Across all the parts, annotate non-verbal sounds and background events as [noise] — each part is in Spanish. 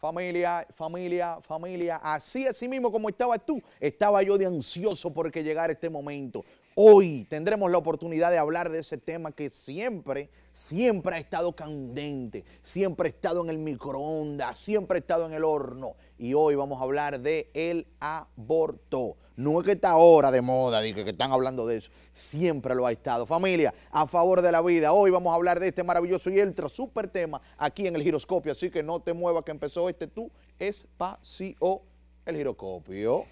familia, familia, familia. Así, así mismo como estabas tú, estaba yo de ansioso porque llegara este momento. Hoy tendremos la oportunidad de hablar de ese tema que siempre, siempre ha estado candente, siempre ha estado en el microondas, siempre ha estado en el horno. Y hoy vamos a hablar de el aborto. No es que está ahora de moda, y que, están hablando de eso. Siempre lo ha estado. Familia, a favor de la vida. Hoy vamos a hablar de este maravilloso y ultra super tema aquí en el giroscopio. Así que no te muevas que empezó este tú espacio, el giroscopio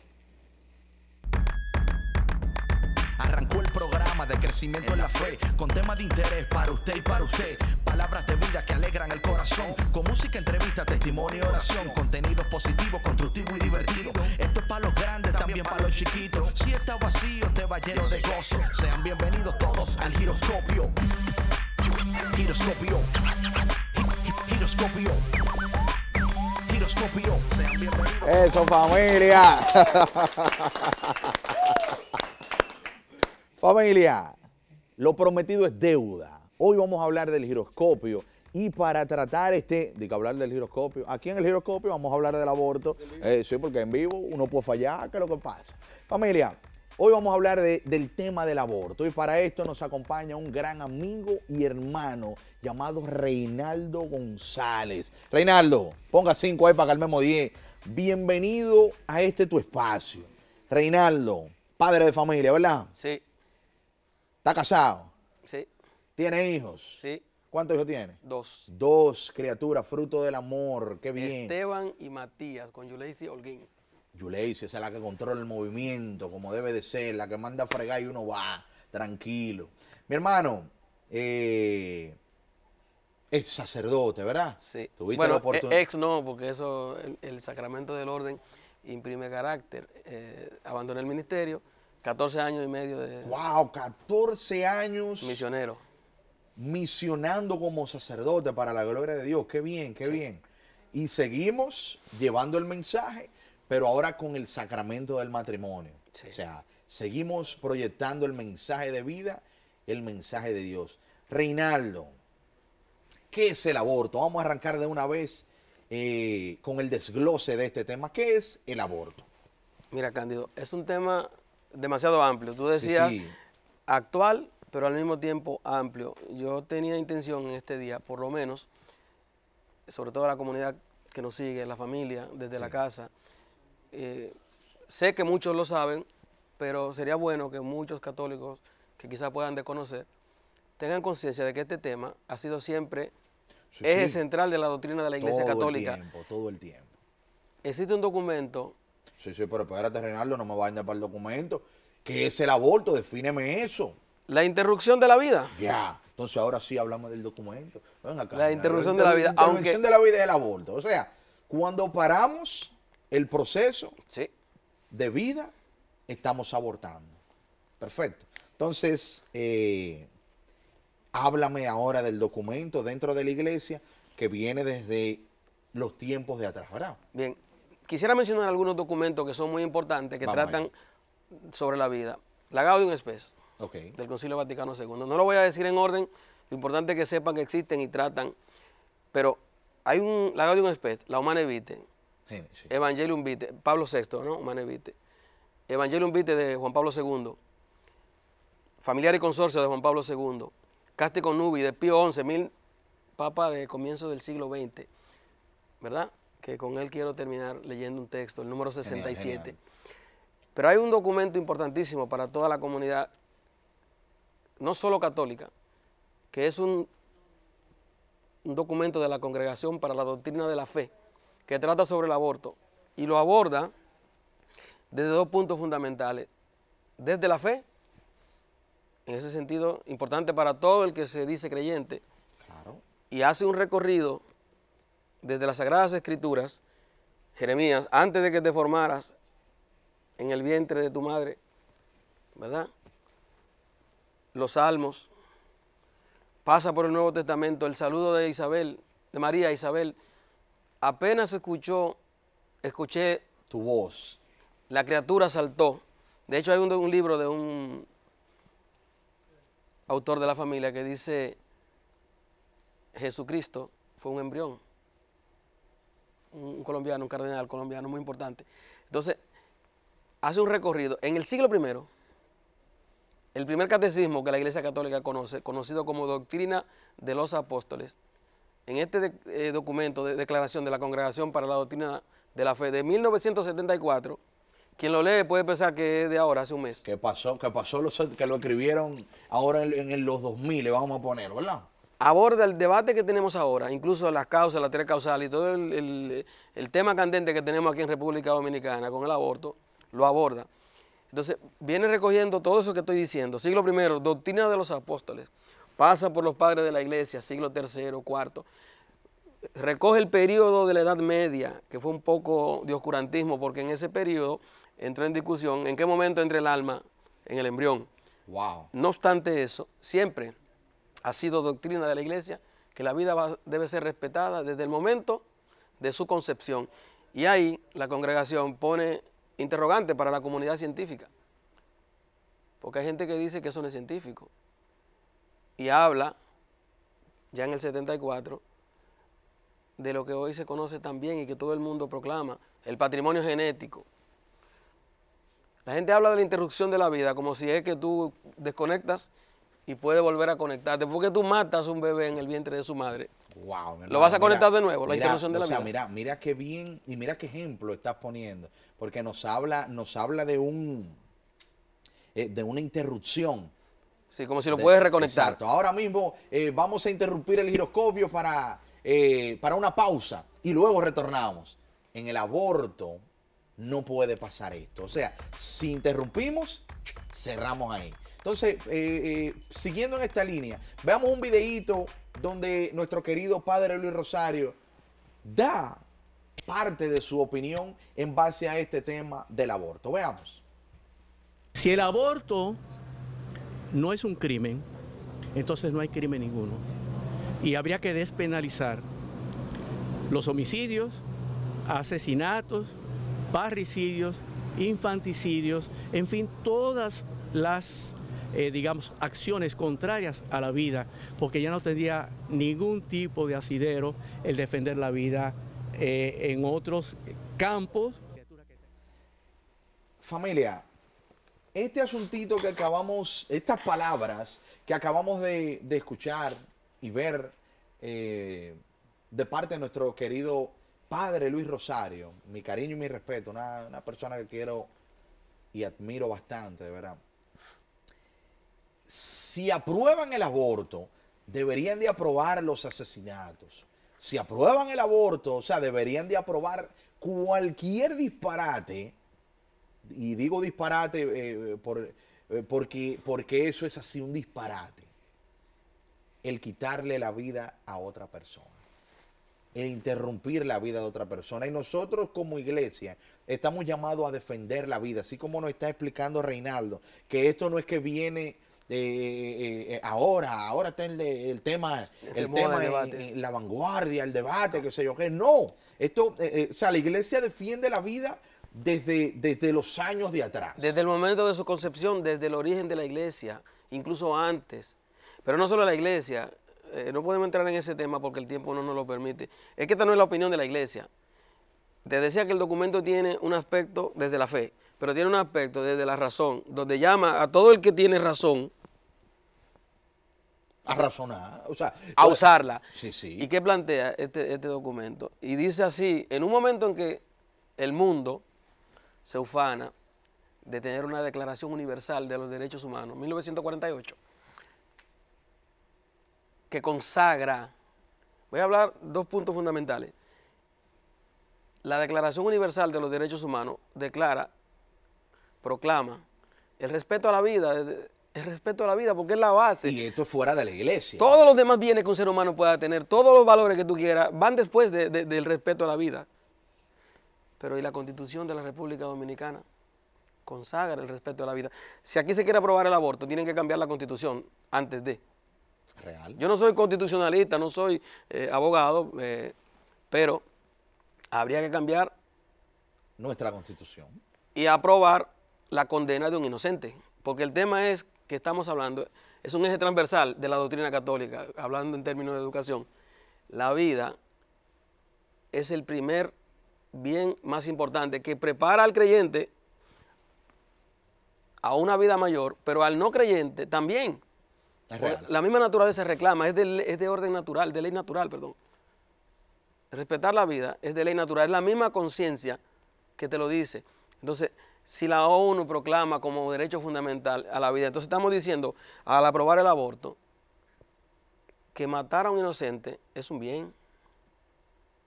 programa de crecimiento en la fe, con temas de interés para usted y para usted. Palabras de vida que alegran el corazón, con música, entrevista, testimonio y oración, contenido positivo, constructivo y divertido. Esto es para los grandes, también para los chiquitos. Si está vacío, te va lleno de gozo. Sean bienvenidos todos al giroscopio. Giroscopio. Giroscopio. Giroscopio. Sean bienvenidos. Eso familia. [laughs] Familia, lo prometido es deuda. Hoy vamos a hablar del giroscopio. Y para tratar este, que hablar del giroscopio, aquí en el giroscopio vamos a hablar del aborto. Eh, sí, porque en vivo uno puede fallar, ¿qué es lo que pasa? Familia, hoy vamos a hablar del tema del aborto. Y para esto nos acompaña un gran amigo y hermano llamado Reinaldo González. Reinaldo, ponga cinco ahí para que memo 10. Bienvenido a este tu espacio. Reinaldo, padre de familia, ¿verdad? Sí. ¿Está casado? Sí. ¿Tiene hijos? Sí. ¿Cuántos hijos tiene? Dos. Dos criaturas, fruto del amor, qué bien. Esteban y Matías, con Yuleisi Holguín. Yuleisi, esa es la que controla el movimiento, como debe de ser, la que manda a fregar y uno va tranquilo. Mi hermano, eh, es sacerdote, ¿verdad? Sí. ¿Tuviste la e- oportunidad? Ex no, porque eso, el, sacramento del orden imprime carácter. Eh, abandoné el ministerio 14 años y medio de... ¡Wow! 14 años. Misionero. Misionando como sacerdote para la gloria de Dios. ¡Qué bien, qué bien! Y seguimos llevando el mensaje, pero ahora con el sacramento del matrimonio. O sea, seguimos proyectando el mensaje de vida, el mensaje de Dios. Reinaldo, ¿qué es el aborto? Vamos a arrancar de una vez eh, con el desglose de este tema. ¿Qué es el aborto? Mira, Cándido, es un tema demasiado amplio. Tú decías actual, pero al mismo tiempo amplio. Yo tenía intención en este día, por lo menos, sobre todo la comunidad que nos sigue, la familia, desde la casa. Eh, sé que muchos lo saben, pero sería bueno que muchos católicos que quizás puedan desconocer tengan conciencia de que este tema ha sido siempre eje central de la doctrina de la Iglesia Católica. todo el tiempo. Existe un documento Sí, sí, pero espérate, Renaldo, no me vayan para el documento. ¿Qué es el aborto? Defíneme eso. La interrupción de la vida. Ya. Entonces ahora sí hablamos del documento. la interrupción de la vida. La interrupción de la vida es el aborto. O sea, cuando paramos el proceso de vida, estamos abortando. Perfecto. Entonces, eh, háblame ahora del documento dentro de la iglesia que viene desde los tiempos de atrás, ¿verdad? Bien, Quisiera mencionar algunos documentos que son muy importantes que tratan sobre la vida. La Gaudium Spes del Concilio Vaticano II. No lo voy a decir en orden, lo importante es que sepan que existen y tratan, pero hay un, la Gaudium Spes, la Humane Vitae, sí, sí. Evangelium Vitae, Pablo VI, ¿no? Humane Vitae. Evangelium Vitae de Juan Pablo II, Familiar y Consorcio de Juan Pablo II, Caste con Nubi de Pío XI, mil papa de comienzo del siglo XX, ¿verdad? que con él quiero terminar leyendo un texto, el número 67. Pero hay un documento importantísimo para toda la comunidad, no solo católica, que es un, documento de la Congregación para la Doctrina de la Fe, que trata sobre el aborto y lo aborda desde dos puntos fundamentales. Desde la fe, en ese sentido importante para todo el que se dice creyente, y hace un recorrido desde las Sagradas Escrituras, Jeremías, antes de que te formaras en el vientre de tu madre, ¿verdad? Los salmos, pasa por el Nuevo Testamento, el saludo de Isabel, de María Isabel, apenas escuchó, escuché tu voz, la criatura saltó. De hecho hay un libro de un autor de la familia que dice, Jesucristo fue un embrión un colombiano, un cardenal colombiano muy importante. Entonces, hace un recorrido. En el siglo I, el primer catecismo que la Iglesia Católica conoce, conocido como Doctrina de los Apóstoles, en este eh, documento de declaración de la Congregación para la Doctrina de la Fe de 1974, quien lo lee puede pensar que es de ahora, hace un mes. Que pasó, que pasó, los, que lo escribieron ahora en, los 2000, vamos a poner, ¿verdad? aborda el debate que tenemos ahora, incluso las causas, la tres causales y todo el, tema candente que tenemos aquí en República Dominicana con el aborto, lo aborda. Entonces, viene recogiendo todo eso que estoy diciendo. Siglo I, doctrina de los apóstoles, pasa por los padres de la iglesia, siglo III, IV, recoge el periodo de la Edad Media, que fue un poco de oscurantismo, porque en ese periodo entró en discusión en qué momento entra el alma en el embrión. Wow. No obstante eso, siempre ha sido doctrina de la iglesia que la vida debe ser respetada desde el momento de su concepción. Y ahí la congregación pone interrogante para la comunidad científica, porque hay gente que dice que eso no es científico y habla ya en el 74 de lo que hoy se conoce también y que todo el mundo proclama, el patrimonio genético. La gente habla de la interrupción de la vida como si es que tú desconectas y puede volver a conectarte. Porque tú matas un bebé en el vientre de su madre. Lo vas a conectar de nuevo, la interrupción de la o mira, mira qué bien y mira qué ejemplo estás poniendo. Porque nos habla, nos habla de un eh, de una interrupción. Sí, como si lo puedes reconectar. Exacto. Ahora mismo eh, vamos a interrumpir el giroscopio para, eh, para una pausa y luego retornamos. En el aborto no puede pasar esto. O sea, si interrumpimos, cerramos ahí. Entonces, eh, eh, siguiendo en esta línea, veamos un videíto donde nuestro querido padre Luis Rosario da parte de su opinión en base a este tema del aborto. Veamos. Si el aborto no es un crimen, entonces no hay crimen ninguno. Y habría que despenalizar los homicidios, asesinatos, parricidios, infanticidios, en fin, todas las eh, digamos, acciones contrarias a la vida, porque ya no tendría ningún tipo de asidero el defender la vida eh, en otros campos. Familia, este asuntito que acabamos, estas palabras que acabamos de, escuchar y ver eh, de parte de nuestro querido padre Luis Rosario, mi cariño y mi respeto, una, una persona que quiero y admiro bastante, de verdad si aprueban el aborto, deberían de aprobar los asesinatos. Si aprueban el aborto, o sea, deberían de aprobar cualquier disparate, y digo disparate eh, eh, por, eh, porque, porque eso es así un disparate, el quitarle la vida a otra persona, el interrumpir la vida de otra persona. Y nosotros como iglesia estamos llamados a defender la vida, así como nos está explicando Reinaldo, que esto no es que viene eh, eh, eh, ahora, ahora está el, tema, el, la vanguardia, el debate, qué sé yo qué. No, esto, o sea, la iglesia defiende la vida desde, desde los años de atrás. Desde el momento de su concepción, desde el origen de la iglesia, incluso antes. Pero no solo la iglesia, no podemos entrar en ese tema porque el tiempo no nos lo permite. Es que esta no es la opinión de la iglesia. Te decía que el documento tiene un aspecto desde la fe, pero tiene un aspecto desde la razón, donde llama a todo el que tiene razón a razonar, o sea, a usarla. Sí, sí. ¿Y qué plantea este, este documento? Y dice así, en un momento en que el mundo se ufana de tener una Declaración Universal de los Derechos Humanos, 1948, que consagra, voy a hablar dos puntos fundamentales. La Declaración Universal de los Derechos Humanos declara, proclama, el respeto a la vida, el respeto a la vida, porque es la base. Y esto es fuera de la iglesia. Todos los demás bienes que un ser humano pueda tener, todos los valores que tú quieras, van después del respeto a la vida. Pero ¿y la constitución de la República Dominicana? Consagra el respeto a la vida. Si aquí se quiere aprobar el aborto, tienen que cambiar la constitución antes de. Real. Yo no soy constitucionalista, no soy eh, abogado, eh, pero habría que cambiar nuestra constitución y aprobar la condena de un inocente. Porque el tema es que estamos hablando es un eje transversal de la doctrina católica, hablando en términos de educación. La vida es el primer bien más importante que prepara al creyente a una vida mayor, pero al no creyente también. Pues, la misma naturaleza reclama, es de, orden natural, de ley natural, perdón. Respetar la vida es de ley natural, es la misma conciencia que te lo dice. Entonces, si la ONU proclama como derecho fundamental a la vida. Entonces estamos diciendo, al aprobar el aborto, que matar a un inocente es un bien.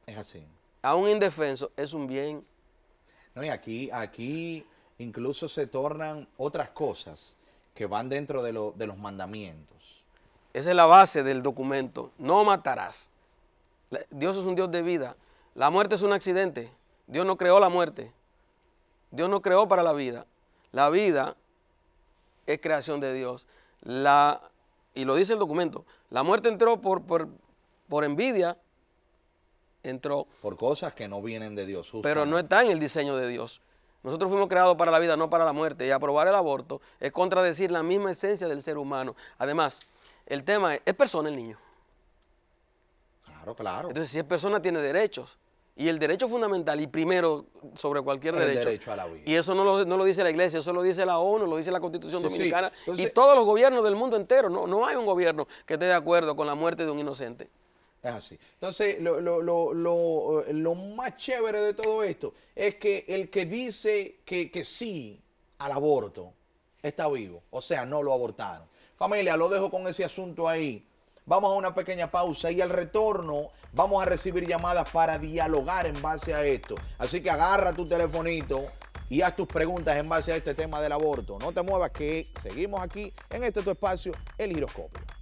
Es así. A un indefenso es un bien. No, y aquí, aquí incluso se tornan otras cosas que van dentro de, de los mandamientos. Esa es la base del documento. No matarás. Dios es un Dios de vida. La muerte es un accidente. Dios no creó la muerte. Dios no creó para la vida. La vida es creación de Dios. La, y lo dice el documento, la muerte entró por, por, envidia, entró. Por cosas que no vienen de Dios. Pero no está en el diseño de Dios. Nosotros fuimos creados para la vida, no para la muerte. Y aprobar el aborto es contradecir la misma esencia del ser humano. Además, el tema es, ¿es persona el niño? Claro, claro. Entonces, si es persona, tiene derechos. Y el derecho fundamental, y primero sobre cualquier derecho. a la vida. Y eso no lo, dice la iglesia, eso lo dice la ONU, lo dice la Constitución Dominicana y todos los gobiernos del mundo entero. No, no hay un gobierno que esté de acuerdo con la muerte de un inocente. Es así. Entonces, lo, más chévere de todo esto es que el que dice que, que, sí al aborto está vivo. O sea, no lo abortaron. Familia, lo dejo con ese asunto ahí. Vamos a una pequeña pausa y al retorno vamos a recibir llamadas para dialogar en base a esto. Así que agarra tu telefonito y haz tus preguntas en base a este tema del aborto. No te muevas que seguimos aquí en este tu espacio, el giroscopio.